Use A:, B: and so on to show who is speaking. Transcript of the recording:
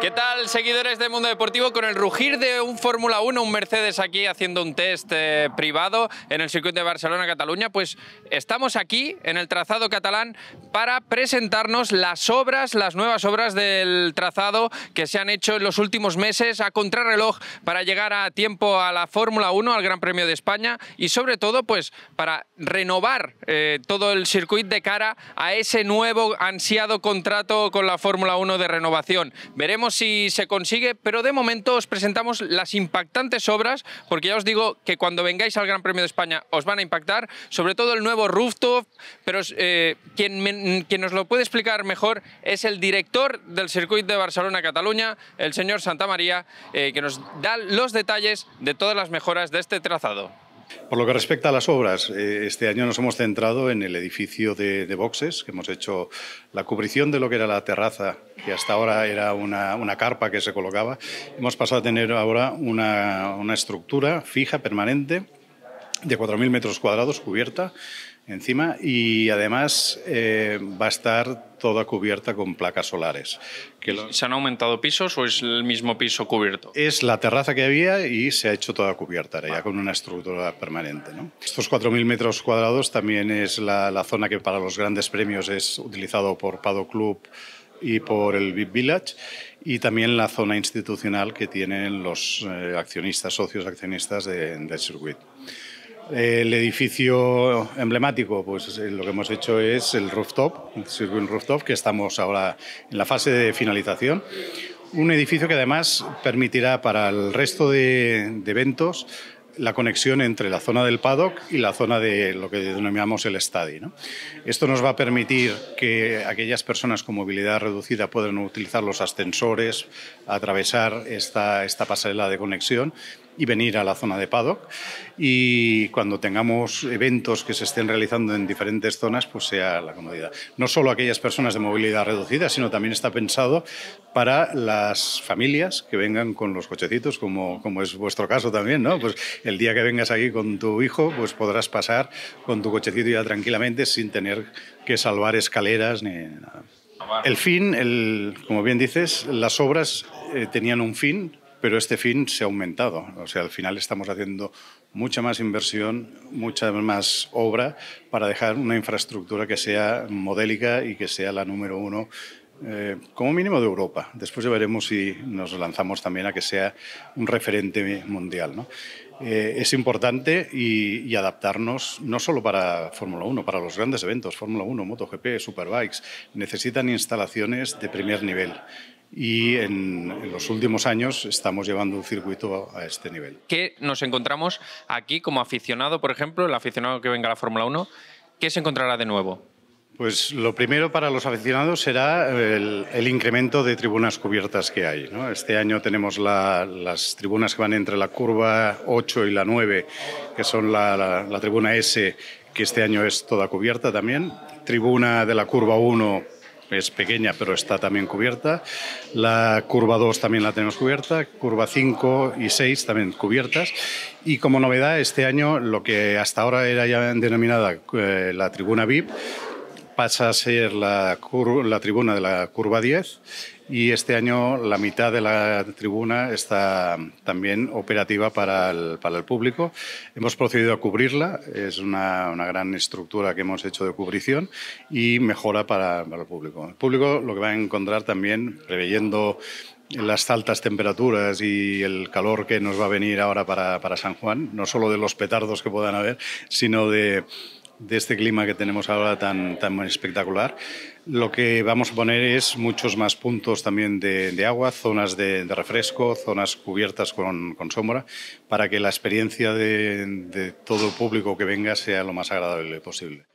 A: ¿Qué tal, seguidores de Mundo Deportivo? Con el rugir de un Fórmula 1, un Mercedes aquí haciendo un test eh, privado en el circuito de Barcelona-Cataluña, pues estamos aquí en el trazado catalán para presentarnos las obras, las nuevas obras del trazado que se han hecho en los últimos meses a contrarreloj para llegar a tiempo a la Fórmula 1, al Gran Premio de España y sobre todo pues para renovar eh, todo el circuito de cara a ese nuevo ansiado contrato con la Fórmula 1 de renovación. Veremos Veremos si se consigue, pero de momento os presentamos las impactantes obras, porque ya os digo que cuando vengáis al Gran Premio de España os van a impactar, sobre todo el nuevo rooftop, pero eh, quien, nos lo puede explicar mejor es el director del circuito de Barcelona-Cataluña, el señor Santa María, eh, que nos da los detalles de todas las mejoras de este trazado.
B: Por lo que respecta a las obras, eh, este año nos hemos centrado en el edificio de, boxes, que hemos hecho la cubrición de lo que era la terraza, que hasta ahora era una, carpa que se colocaba. Hemos pasado a tener ahora una estructura fija, permanente, de 4.000 metros cuadrados cubierta encima y además eh, va a estar toda cubierta con placas solares. Que ¿Se han aumentado
A: pisos o es el mismo piso cubierto?
B: Es la terraza que había y se ha hecho toda cubierta, ya con una estructura permanente. ¿no? Estos 4.000 metros cuadrados también es la, zona que para los grandes premios es utilizado por Pado Club y por el VIP Village y también la zona institucional que tienen los eh, accionistas, socios accionistas de, del circuito. El edificio emblemático, pues eh, lo que hemos hecho es el rooftop, Rooftop, que estamos ahora en la fase de finalización. Un edificio que además permitirá para el resto de, eventos la conexión entre la zona del paddock y la zona de lo que denominamos el estadio. Esto nos va a permitir que aquellas personas con movilidad reducida puedan utilizar los ascensores, atravesar esta, esta pasarela de conexión y venir a la zona de paddock. Y cuando tengamos eventos que se estén realizando en diferentes zonas, pues sea la comodidad. No solo aquellas personas de movilidad reducida, sino también está pensado para las familias que vengan con los cochecitos, como, como es vuestro caso también, ¿no? Pues el día que vengas aquí con tu hijo, pues podrás pasar con tu cochecito ya tranquilamente sin tener que salvar escaleras ni nada. Ah, el fin, el, como bien dices, las obras eh, tenían un fin, pero este fin se ha aumentado. O sea, al final estamos haciendo mucha más inversión, mucha más obra para dejar una infraestructura que sea modélica y que sea la número uno eh, como mínimo de Europa. Después ya veremos si nos lanzamos también a que sea un referente mundial. Eh, es importante y, y, adaptarnos no solo para Fórmula 1, para los grandes eventos, Fórmula 1, MotoGP, Superbikes, necesitan instalaciones de primer nivel y en, los últimos años estamos llevando un circuito a este nivel.
A: ¿Qué nos encontramos aquí como aficionado, por ejemplo, el aficionado que venga a la Fórmula 1? ¿Qué se encontrará de nuevo?
B: Pues lo primero para los aficionados será el, incremento de tribunas cubiertas que hay. Este año tenemos las tribunas que van entre la curva 8 y la 9, que son la, la tribuna S, que este año es toda cubierta también, tribuna de la curva 1 es pequeña pero está también cubierta. La curva 2 también la tenemos cubierta, curva 5 y 6 también cubiertas. Y como novedad, este año lo que hasta ahora era ya denominada eh, la tribuna VIP, pasa a ser la, la tribuna de la curva 10 y este año la mitad de la tribuna está también operativa para el, para el público. Hemos procedido a cubrirla, es una, gran estructura que hemos hecho de cubrición y mejora para, el público. El público lo que va a encontrar también, preveyendo las altas temperaturas y el calor que nos va a venir ahora para San Juan, no solo de los petardos que puedan haber, sino de de este clima que tenemos ahora tan, tan espectacular, lo que vamos a poner es muchos más puntos también de, agua, zonas de, refresco, zonas cubiertas con, sombra, para que la experiencia de todo el público que venga sea lo más agradable posible.